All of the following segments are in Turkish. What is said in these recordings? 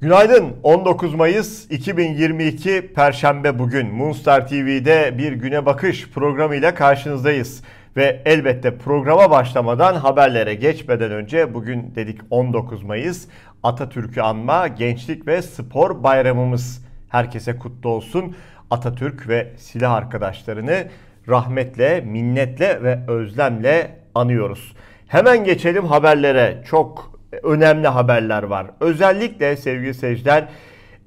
Günaydın. 19 Mayıs 2022 Perşembe bugün Monster TV'de bir güne bakış programıyla karşınızdayız. Ve elbette programa başlamadan haberlere geçmeden önce bugün dedik 19 Mayıs Atatürk'ü anma gençlik ve spor bayramımız. Herkese kutlu olsun. Atatürk ve silah arkadaşlarını rahmetle, minnetle ve özlemle anıyoruz. Hemen geçelim haberlere. Çok önemli haberler var. Özellikle sevgili seyirciler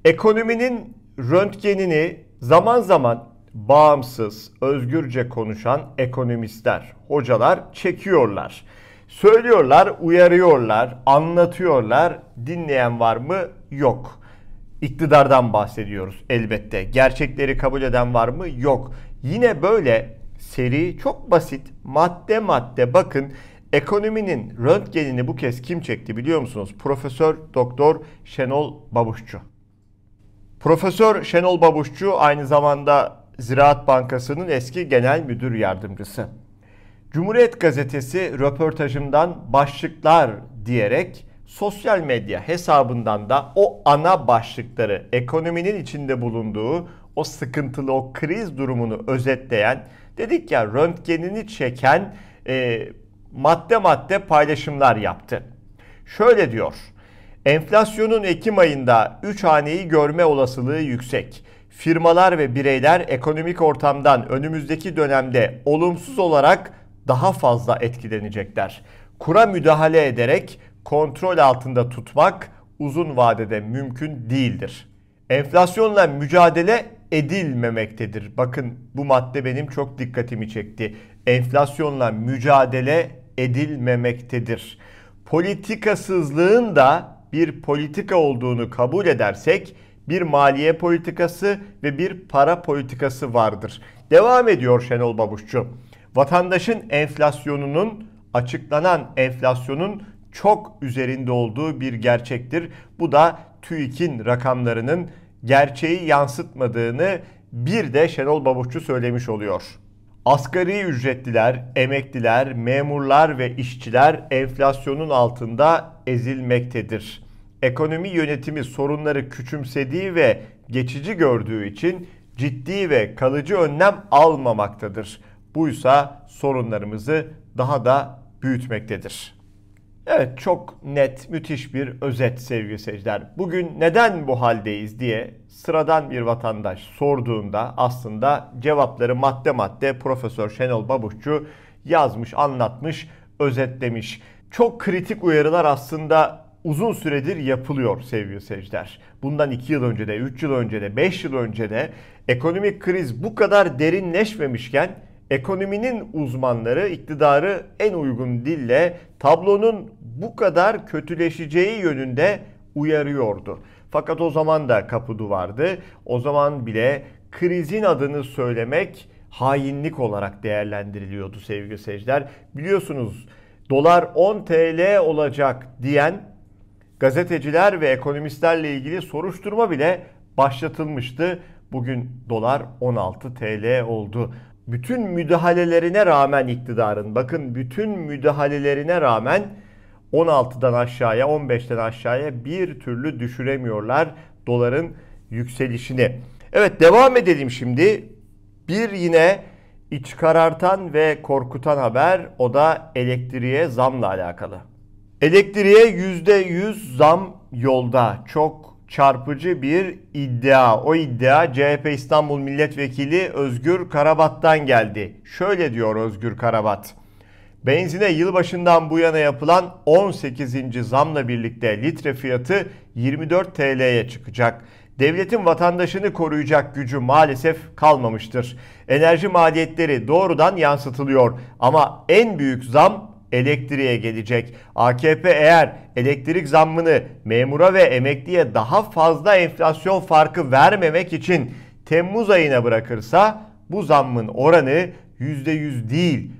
ekonominin röntgenini zaman zaman bağımsız, özgürce konuşan ekonomistler, hocalar çekiyorlar. Söylüyorlar, uyarıyorlar, anlatıyorlar. Dinleyen var mı? Yok. İktidardan bahsediyoruz elbette. Gerçekleri kabul eden var mı? Yok. Yine böyle seri çok basit madde madde bakın Ekonominin röntgenini bu kez kim çekti biliyor musunuz? Profesör Doktor Şenol Babuşçu. Profesör Şenol Babuşçu aynı zamanda Ziraat Bankası'nın eski genel müdür yardımcısı. Cumhuriyet Gazetesi röportajımdan başlıklar diyerek sosyal medya hesabından da o ana başlıkları ekonominin içinde bulunduğu o sıkıntılı o kriz durumunu özetleyen dedik ya röntgenini çeken e, madde madde paylaşımlar yaptı. Şöyle diyor. Enflasyonun Ekim ayında 3 haneyi görme olasılığı yüksek. Firmalar ve bireyler ekonomik ortamdan önümüzdeki dönemde olumsuz olarak daha fazla etkilenecekler. Kura müdahale ederek kontrol altında tutmak uzun vadede mümkün değildir. Enflasyonla mücadele edilmemektedir. Bakın bu madde benim çok dikkatimi çekti. Enflasyonla mücadele edilmemektedir. Politikasızlığın da bir politika olduğunu kabul edersek bir maliye politikası ve bir para politikası vardır. Devam ediyor Şenol Babuşçu. Vatandaşın enflasyonunun açıklanan enflasyonun çok üzerinde olduğu bir gerçektir. Bu da TÜİK'in rakamlarının gerçeği yansıtmadığını bir de Şenol Babuşçu söylemiş oluyor. Asgari ücretliler, emekliler, memurlar ve işçiler enflasyonun altında ezilmektedir. Ekonomi yönetimi sorunları küçümsediği ve geçici gördüğü için ciddi ve kalıcı önlem almamaktadır. Buysa sorunlarımızı daha da büyütmektedir. Evet çok net, müthiş bir özet sevgili seyirciler. Bugün neden bu haldeyiz diye sıradan bir vatandaş sorduğunda aslında cevapları madde madde Profesör Şenol Babuşçu yazmış, anlatmış, özetlemiş. Çok kritik uyarılar aslında uzun süredir yapılıyor sevgili seyirciler. Bundan 2 yıl önce de, 3 yıl önce de, 5 yıl önce de ekonomik kriz bu kadar derinleşmemişken ekonominin uzmanları iktidarı en uygun dille tablonun bu kadar kötüleşeceği yönünde uyarıyordu. Fakat o zaman da kapı duvardı. O zaman bile krizin adını söylemek hainlik olarak değerlendiriliyordu sevgili seyirciler. Biliyorsunuz dolar 10 TL olacak diyen gazeteciler ve ekonomistlerle ilgili soruşturma bile başlatılmıştı. Bugün dolar 16 TL oldu bütün müdahalelerine rağmen iktidarın bakın bütün müdahalelerine rağmen 16'dan aşağıya 15'ten aşağıya bir türlü düşüremiyorlar doların yükselişini. Evet devam edelim şimdi. Bir yine iç karartan ve korkutan haber o da elektriğe zamla alakalı. Elektriğe %100 zam yolda. Çok çarpıcı bir iddia. O iddia CHP İstanbul Milletvekili Özgür Karabat'tan geldi. Şöyle diyor Özgür Karabat. Benzine yılbaşından bu yana yapılan 18. zamla birlikte litre fiyatı 24 TL'ye çıkacak. Devletin vatandaşını koruyacak gücü maalesef kalmamıştır. Enerji maliyetleri doğrudan yansıtılıyor ama en büyük zam elektriğe gelecek. AKP eğer elektrik zammını memura ve emekliye daha fazla enflasyon farkı vermemek için Temmuz ayına bırakırsa bu zammın oranı %100 değil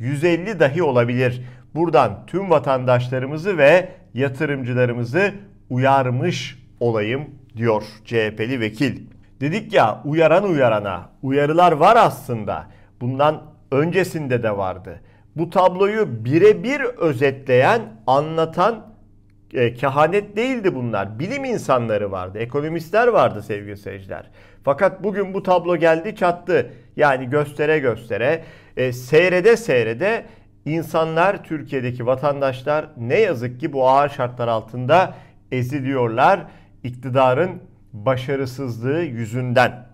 %150 dahi olabilir. Buradan tüm vatandaşlarımızı ve yatırımcılarımızı uyarmış olayım diyor CHP'li vekil. Dedik ya uyaran uyarana uyarılar var aslında. Bundan öncesinde de vardı bu tabloyu birebir özetleyen, anlatan e, kehanet değildi bunlar. Bilim insanları vardı, ekonomistler vardı sevgili seyirciler. Fakat bugün bu tablo geldi çattı. Yani göstere göstere, e, seyrede seyrede insanlar, Türkiye'deki vatandaşlar ne yazık ki bu ağır şartlar altında eziliyorlar iktidarın başarısızlığı yüzünden.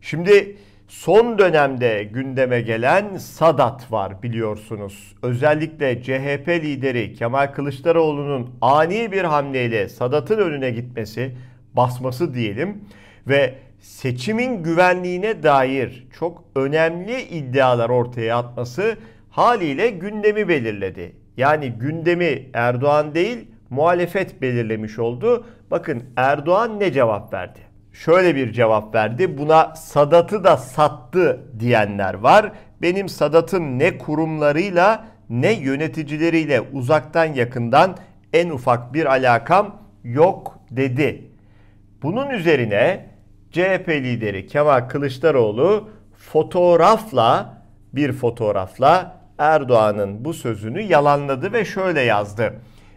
Şimdi Son dönemde gündeme gelen Sadat var biliyorsunuz. Özellikle CHP lideri Kemal Kılıçdaroğlu'nun ani bir hamleyle Sadat'ın önüne gitmesi, basması diyelim ve seçimin güvenliğine dair çok önemli iddialar ortaya atması haliyle gündemi belirledi. Yani gündemi Erdoğan değil muhalefet belirlemiş oldu. Bakın Erdoğan ne cevap verdi? şöyle bir cevap verdi. Buna Sadat'ı da sattı diyenler var. Benim Sadat'ın ne kurumlarıyla ne yöneticileriyle uzaktan yakından en ufak bir alakam yok dedi. Bunun üzerine CHP lideri Kemal Kılıçdaroğlu fotoğrafla bir fotoğrafla Erdoğan'ın bu sözünü yalanladı ve şöyle yazdı.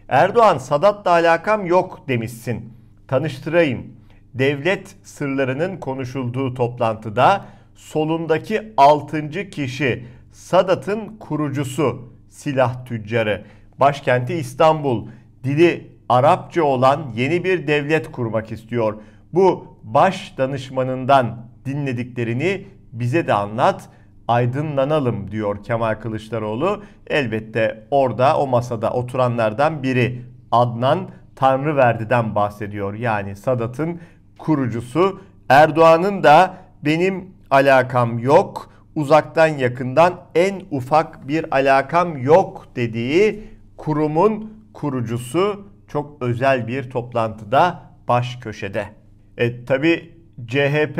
Erdoğan Sadat'la alakam yok demişsin. Tanıştırayım devlet sırlarının konuşulduğu toplantıda solundaki 6. kişi Sadat'ın kurucusu silah tüccarı başkenti İstanbul dili Arapça olan yeni bir devlet kurmak istiyor. Bu baş danışmanından dinlediklerini bize de anlat, aydınlanalım diyor Kemal Kılıçdaroğlu. Elbette orada o masada oturanlardan biri Adnan Tanrıverdi'den bahsediyor. Yani Sadat'ın kurucusu. Erdoğan'ın da benim alakam yok, uzaktan yakından en ufak bir alakam yok dediği kurumun kurucusu çok özel bir toplantıda baş köşede. E tabi CHP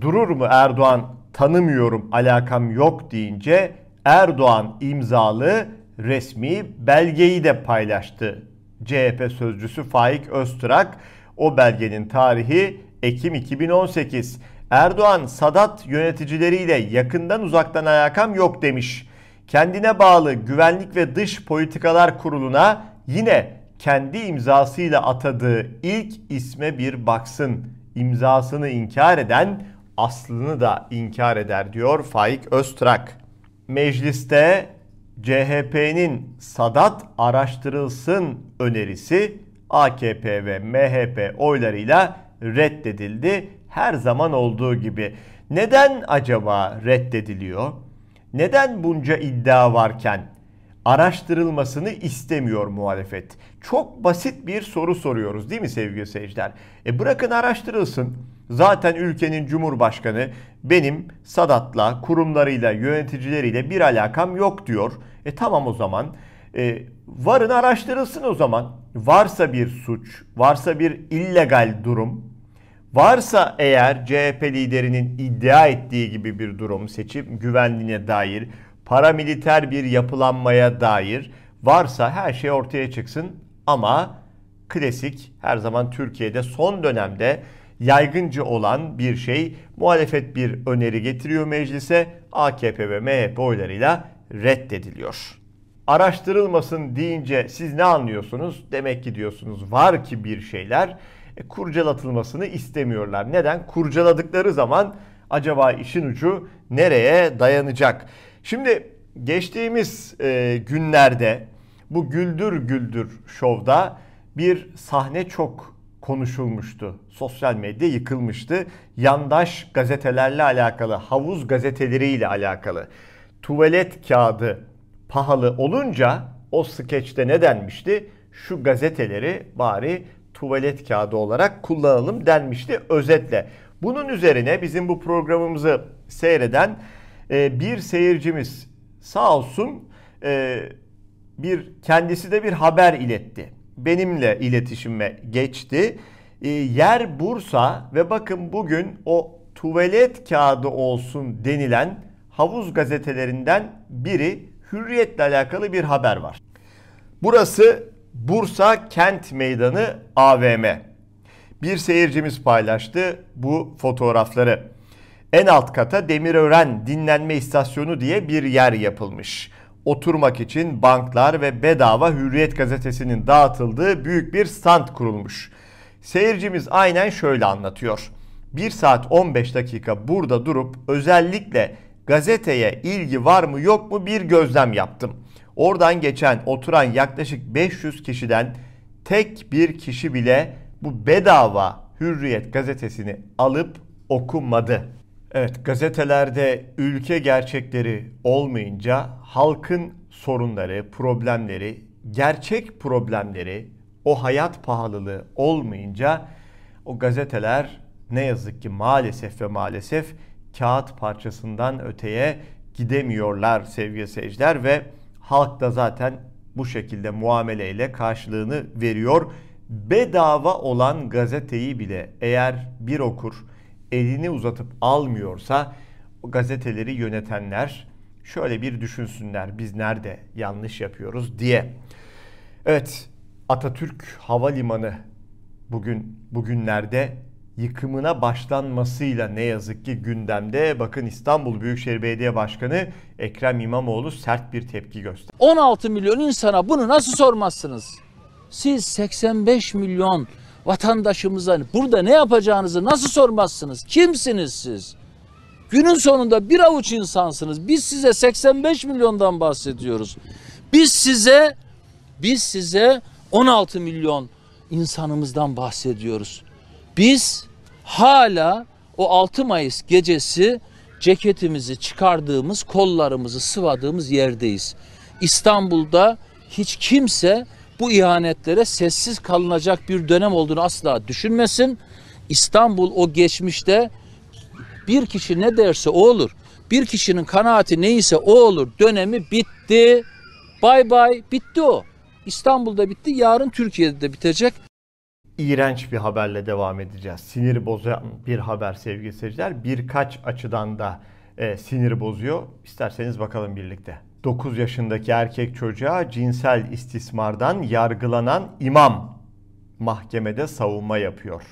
durur mu Erdoğan tanımıyorum alakam yok deyince Erdoğan imzalı resmi belgeyi de paylaştı. CHP sözcüsü Faik Öztürk. O belgenin tarihi Ekim 2018. Erdoğan Sadat yöneticileriyle yakından uzaktan alakam yok demiş. Kendine bağlı Güvenlik ve Dış Politikalar Kurulu'na yine kendi imzasıyla atadığı ilk isme bir baksın. İmzasını inkar eden aslını da inkar eder diyor Faik Öztrak. Mecliste CHP'nin Sadat araştırılsın önerisi AKP ve MHP oylarıyla reddedildi. Her zaman olduğu gibi. Neden acaba reddediliyor? Neden bunca iddia varken araştırılmasını istemiyor muhalefet? Çok basit bir soru soruyoruz değil mi sevgili seyirciler? E bırakın araştırılsın. Zaten ülkenin cumhurbaşkanı benim Sadat'la, kurumlarıyla, yöneticileriyle bir alakam yok diyor. E tamam o zaman e, varın araştırılsın o zaman. Varsa bir suç, varsa bir illegal durum, varsa eğer CHP liderinin iddia ettiği gibi bir durum, seçim güvenliğine dair, paramiliter bir yapılanmaya dair varsa her şey ortaya çıksın ama klasik her zaman Türkiye'de son dönemde yaygınca olan bir şey muhalefet bir öneri getiriyor meclise AKP ve MHP oylarıyla reddediliyor araştırılmasın deyince siz ne anlıyorsunuz? Demek ki diyorsunuz var ki bir şeyler e, kurcalatılmasını istemiyorlar. Neden? Kurcaladıkları zaman acaba işin ucu nereye dayanacak? Şimdi geçtiğimiz e, günlerde bu Güldür Güldür şovda bir sahne çok konuşulmuştu. Sosyal medya yıkılmıştı. Yandaş gazetelerle alakalı, havuz gazeteleriyle alakalı tuvalet kağıdı pahalı olunca o skeçte ne denmişti? Şu gazeteleri bari tuvalet kağıdı olarak kullanalım denmişti özetle. Bunun üzerine bizim bu programımızı seyreden e, bir seyircimiz sağ olsun e, bir kendisi de bir haber iletti. Benimle iletişime geçti. E, yer Bursa ve bakın bugün o tuvalet kağıdı olsun denilen havuz gazetelerinden biri Hürriyet'le alakalı bir haber var. Burası Bursa Kent Meydanı AVM. Bir seyircimiz paylaştı bu fotoğrafları. En alt kata Demirören Dinlenme İstasyonu diye bir yer yapılmış. Oturmak için banklar ve bedava Hürriyet gazetesinin dağıtıldığı büyük bir stand kurulmuş. Seyircimiz aynen şöyle anlatıyor. 1 saat 15 dakika burada durup özellikle gazeteye ilgi var mı yok mu bir gözlem yaptım. Oradan geçen oturan yaklaşık 500 kişiden tek bir kişi bile bu bedava Hürriyet gazetesini alıp okumadı. Evet gazetelerde ülke gerçekleri olmayınca halkın sorunları, problemleri, gerçek problemleri, o hayat pahalılığı olmayınca o gazeteler ne yazık ki maalesef ve maalesef kağıt parçasından öteye gidemiyorlar sevgili seyirciler ve halk da zaten bu şekilde muameleyle karşılığını veriyor. Bedava olan gazeteyi bile eğer bir okur elini uzatıp almıyorsa gazeteleri yönetenler şöyle bir düşünsünler biz nerede yanlış yapıyoruz diye. Evet Atatürk Havalimanı bugün bugünlerde yıkımına başlanmasıyla ne yazık ki gündemde. Bakın İstanbul Büyükşehir Belediye Başkanı Ekrem İmamoğlu sert bir tepki gösterdi. 16 milyon insana bunu nasıl sormazsınız? Siz 85 milyon vatandaşımıza burada ne yapacağınızı nasıl sormazsınız? Kimsiniz siz? Günün sonunda bir avuç insansınız. Biz size 85 milyondan bahsediyoruz. Biz size biz size 16 milyon insanımızdan bahsediyoruz. Biz hala o 6 Mayıs gecesi ceketimizi çıkardığımız, kollarımızı sıvadığımız yerdeyiz. İstanbul'da hiç kimse bu ihanetlere sessiz kalınacak bir dönem olduğunu asla düşünmesin. İstanbul o geçmişte bir kişi ne derse o olur. Bir kişinin kanaati neyse o olur. Dönemi bitti. Bay bay bitti o. İstanbul'da bitti. Yarın Türkiye'de de bitecek iğrenç bir haberle devam edeceğiz. Sinir bozuyan bir haber sevgili seyirciler. Birkaç açıdan da e, sinir bozuyor. İsterseniz bakalım birlikte. 9 yaşındaki erkek çocuğa cinsel istismardan yargılanan imam mahkemede savunma yapıyor.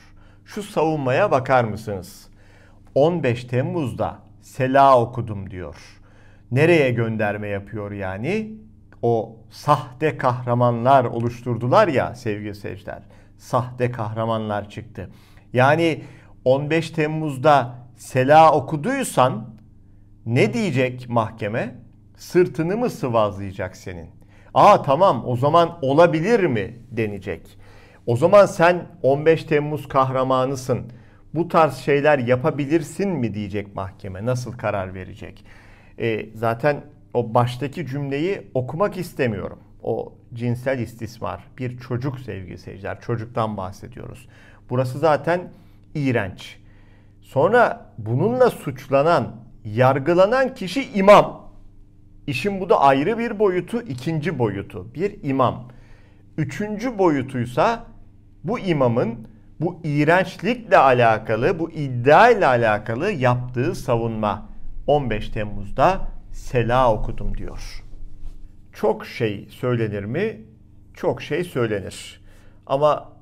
Şu savunmaya bakar mısınız? 15 Temmuz'da sela okudum diyor. Nereye gönderme yapıyor yani? O sahte kahramanlar oluşturdular ya sevgili seyirciler sahte kahramanlar çıktı. Yani 15 Temmuz'da sela okuduysan ne diyecek mahkeme? Sırtını mı sıvazlayacak senin? Aa tamam o zaman olabilir mi denecek. O zaman sen 15 Temmuz kahramanısın. Bu tarz şeyler yapabilirsin mi diyecek mahkeme. Nasıl karar verecek? E, zaten o baştaki cümleyi okumak istemiyorum. O cinsel istismar, bir çocuk sevgili seyirciler. Çocuktan bahsediyoruz. Burası zaten iğrenç. Sonra bununla suçlanan, yargılanan kişi imam. İşin bu da ayrı bir boyutu, ikinci boyutu. Bir imam. Üçüncü boyutuysa bu imamın bu iğrençlikle alakalı, bu iddia ile alakalı yaptığı savunma. 15 Temmuz'da sela okudum diyor. Çok şey söylenir mi? Çok şey söylenir. Ama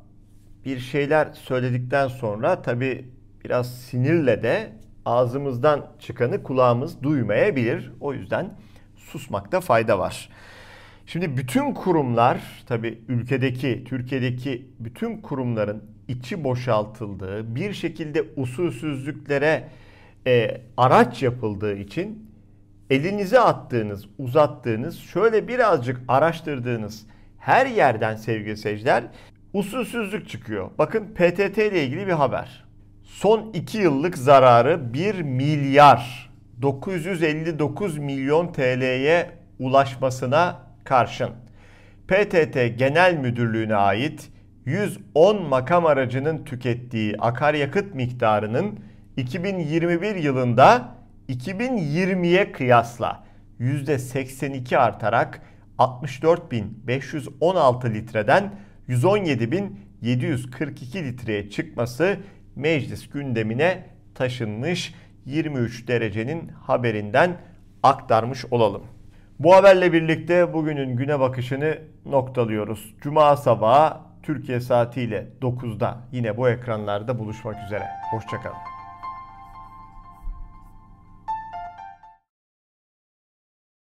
bir şeyler söyledikten sonra tabi biraz sinirle de ağzımızdan çıkanı kulağımız duymayabilir. O yüzden susmakta fayda var. Şimdi bütün kurumlar tabi ülkedeki, Türkiye'deki bütün kurumların içi boşaltıldığı, bir şekilde usulsüzlüklere e, araç yapıldığı için elinize attığınız, uzattığınız, şöyle birazcık araştırdığınız her yerden sevgili seyirciler usulsüzlük çıkıyor. Bakın PTT ile ilgili bir haber. Son 2 yıllık zararı 1 milyar 959 milyon TL'ye ulaşmasına karşın PTT Genel Müdürlüğü'ne ait 110 makam aracının tükettiği akaryakıt miktarının 2021 yılında 2020'ye kıyasla %82 artarak 64.516 litreden 117.742 litreye çıkması meclis gündemine taşınmış 23 derecenin haberinden aktarmış olalım. Bu haberle birlikte bugünün güne bakışını noktalıyoruz. Cuma sabahı Türkiye saatiyle 9'da yine bu ekranlarda buluşmak üzere. Hoşçakalın.